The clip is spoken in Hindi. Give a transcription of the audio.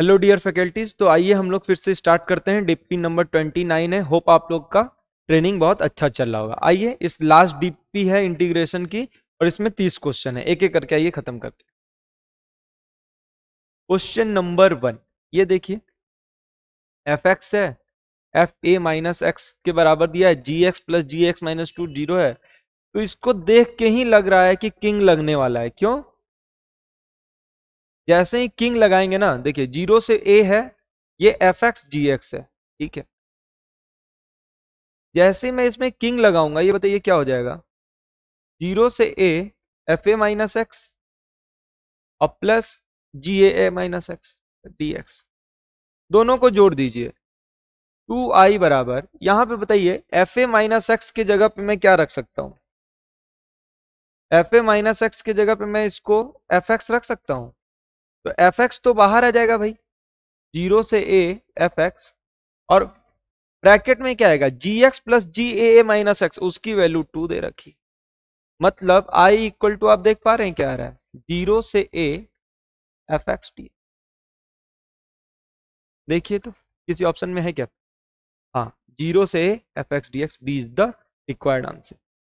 हेलो डियर फैकल्टीज तो आइए हम लोग फिर से स्टार्ट करते हैं डीपी नंबर 29 है होप आप लोग का ट्रेनिंग बहुत अच्छा चल रहा होगा आइए इस लास्ट डीपी है इंटीग्रेशन की और इसमें 30 क्वेश्चन है एक एक करके आइए खत्म करते हैं क्वेश्चन नंबर वन ये देखिए एफ एक्स है एफ ए माइनस एक्स के बराबर दिया है G X plus G X minus two zero है तो इसको देख के ही लग रहा है कि किंग लगने वाला है क्यों जैसे ही किंग लगाएंगे ना देखिए जीरो से ए है ये एफ एक्स जी एक्स है ठीक है जैसे ही मैं इसमें किंग लगाऊंगा ये बताइए क्या हो जाएगा जीरो से A F A minus X और plus G A A minus X D X दोनों को जोड़ दीजिए टू आई बराबर यहां पे बताइए एफ ए माइनस एक्स के जगह पे मैं क्या रख सकता हूं एफ ए माइनस एक्स के जगह पे मैं इसको एफ एक्स रख सकता हूं तो एफ एक्स तो बाहर आ जाएगा भाई जीरो से ए एफ एक्स और ब्रैकेट में क्या आएगा G X plus G A A minus X उसकी वैल्यू टू दे रखी मतलब आई इक्वल टू आप देख पा रहे हैं क्या आ रहा है जीरो से ए एफ एक्स टी देखिए तो किसी ऑप्शन में है क्या हाँ जीरो से एफ एक्स डी एक्स बीज द रिक्वायर्ड आंसर